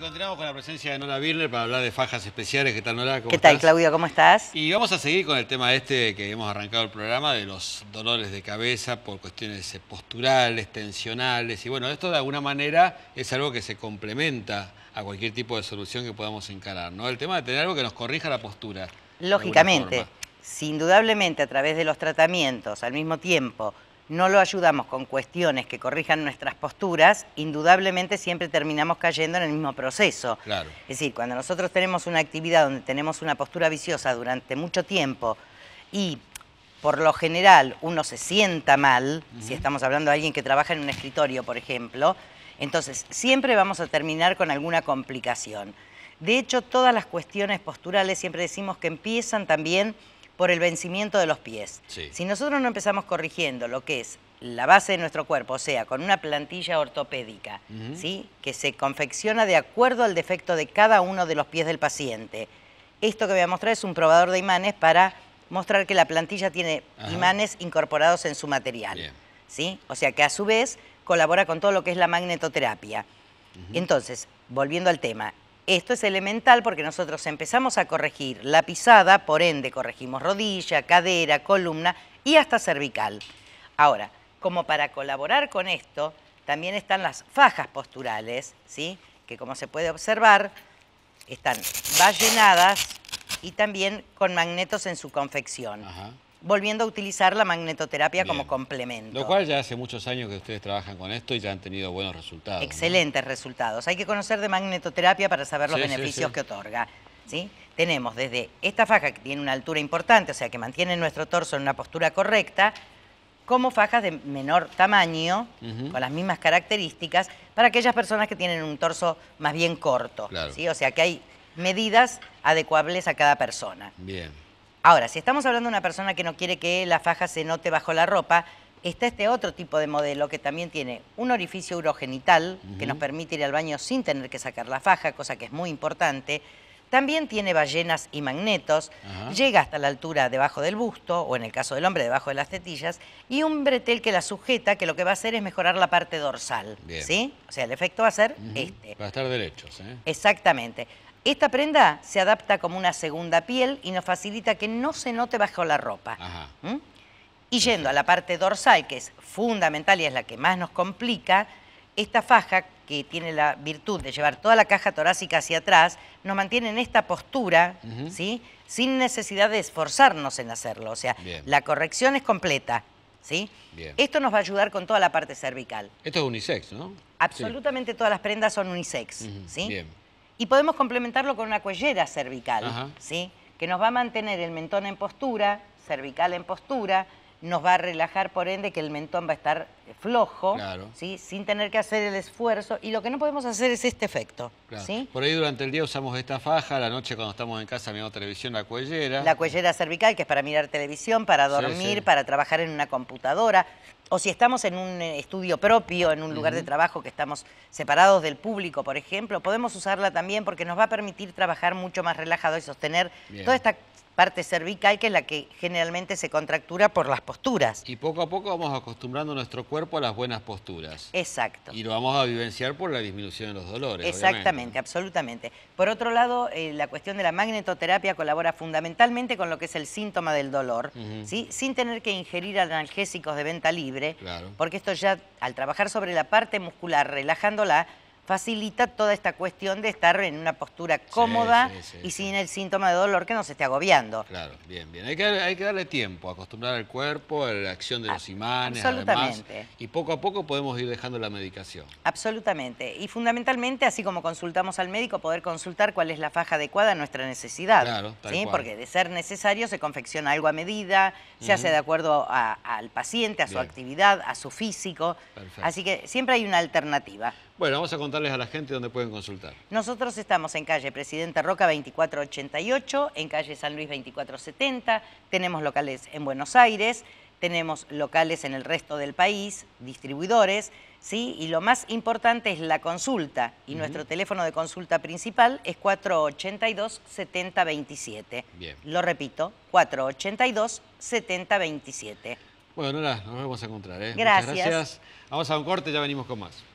continuamos con la presencia de Nora Birner para hablar de fajas especiales. ¿Qué tal, Nora? ¿Qué tal, Claudia? ¿Cómo estás? Y vamos a seguir con el tema este que hemos arrancado el programa de los dolores de cabeza por cuestiones eh, posturales, tensionales. Y bueno, esto de alguna manera es algo que se complementa a cualquier tipo de solución que podamos encarar. ¿no? El tema de tener algo que nos corrija la postura. Lógicamente, si indudablemente a través de los tratamientos, al mismo tiempo no lo ayudamos con cuestiones que corrijan nuestras posturas, indudablemente siempre terminamos cayendo en el mismo proceso. Es decir, cuando nosotros tenemos una actividad donde tenemos una postura viciosa durante mucho tiempo y por lo general uno se sienta mal, si estamos hablando de alguien que trabaja en un escritorio, por ejemplo, entonces siempre vamos a terminar con alguna complicación. De hecho, todas las cuestiones posturales siempre decimos que empiezan también por el vencimiento de los pies. Si nosotros no empezamos corrigiendo lo que es la base de nuestro cuerpo, o sea, con una plantilla ortopédica, ¿sí? que se confecciona de acuerdo al defecto de cada uno de los pies del paciente. Esto que voy a mostrar es un probador de imanes para mostrar que la plantilla tiene imanes incorporados en su material. ¿sí? O sea que a su vez colabora con todo lo que es la magnetoterapia. Entonces, volviendo al tema, esto es elemental porque nosotros empezamos a corregir la pisada, por ende corregimos rodilla, cadera, columna y hasta cervical. Ahora, como para colaborar con esto, también están las fajas posturales, ¿sí? que como se puede observar, están vallenadas y también con magnetos en su confección volviendo a utilizar la magnetoterapia como complemento. Lo cual ya hace muchos años que ustedes trabajan con esto y ya han tenido buenos resultados. Excelentes resultados. Hay que conocer de magnetoterapia para saber los beneficios que otorga. ¿sí? Tenemos desde esta faja que tiene una altura importante, o sea que mantiene nuestro torso en una postura correcta, como fajas de menor tamaño, con las mismas características, para aquellas personas que tienen un torso más bien corto. ¿sí? O sea que hay medidas adecuables a cada persona. Bien. Ahora, si estamos hablando de una persona que no quiere que la faja se note bajo la ropa, está este otro tipo de modelo que también tiene un orificio urogenital que nos permite ir al baño sin tener que sacar la faja, cosa que es muy importante. También tiene ballenas y magnetos, llega hasta la altura debajo del busto, o en el caso del hombre, debajo de las tetillas, y un bretel que la sujeta, que lo que va a hacer es mejorar la parte dorsal. ¿Sí? O sea, el efecto va a ser este. Va a estar derecho, ¿eh? Exactamente. Esta prenda se adapta como una segunda piel y nos facilita que no se note bajo la ropa. ¿Mm? Y yendo a la parte dorsal, que es fundamental y es la que más nos complica, esta faja, que tiene la virtud de llevar toda la caja torácica hacia atrás, nos mantiene en esta postura, ¿sí? Sin necesidad de esforzarnos en hacerlo. O sea, la corrección es completa, ¿sí? Esto nos va a ayudar con toda la parte cervical. Esto es unisex, ¿no? Absolutamente todas las prendas son unisex, ¿sí? Bien. Y podemos complementarlo con una cuellera cervical, ¿sí? que nos va a mantener el mentón en postura, cervical en postura, nos va a relajar, por ende, que el mentón va a estar eh, flojo, ¿sí? sin tener que hacer el esfuerzo. Y lo que no podemos hacer es este efecto. Por ahí durante el día usamos esta faja, la noche cuando estamos en casa mirando televisión, la cuellera. La cuellera cervical, que es para mirar televisión, para dormir, para trabajar en una computadora o si estamos en un eh, estudio propio, en un lugar de trabajo que estamos separados del público, por ejemplo, podemos usarla también porque nos va a permitir trabajar mucho más relajado y sostener toda esta parte cervical que es la que generalmente se contractura por las posturas. Y poco a poco vamos acostumbrando nuestro cuerpo a las buenas posturas. Exacto. Y lo vamos a vivenciar por la disminución de los dolores. Exactamente, absolutamente. Por otro lado, eh, la cuestión de la magnetoterapia colabora fundamentalmente con lo que es el síntoma del dolor, ¿sí? sin tener que ingerir analgésicos de venta libre porque esto ya, al trabajar sobre la parte muscular, relajándola, facilita toda esta cuestión de estar en una postura cómoda y sin el síntoma de dolor que nos esté agobiando. Claro, bien, bien. Hay que, darle tiempo, acostumbrar al cuerpo a la acción de ah, los imanes, Absolutamente. y poco a poco podemos ir dejando la medicación. Absolutamente. Y fundamentalmente, así como consultamos al médico, poder consultar cuál es la faja adecuada a nuestra necesidad. Claro, Porque de ser necesario se confecciona algo a medida, se hace de acuerdo al paciente, a su actividad, a su físico. Así que siempre hay una alternativa. Bueno, vamos a contarles a la gente dónde pueden consultar. Nosotros estamos en calle Presidenta Roca 2488, en calle San Luis 2470, tenemos locales en Buenos Aires, tenemos locales en el resto del país, distribuidores, ¿sí? Y lo más importante es la consulta. Y nuestro teléfono de consulta principal es 482-7027. Bien. Lo repito, 482-7027. Bueno, Nora, nos vamos a encontrar. ¿eh? Gracias. gracias. Vamos a un corte, ya venimos con más.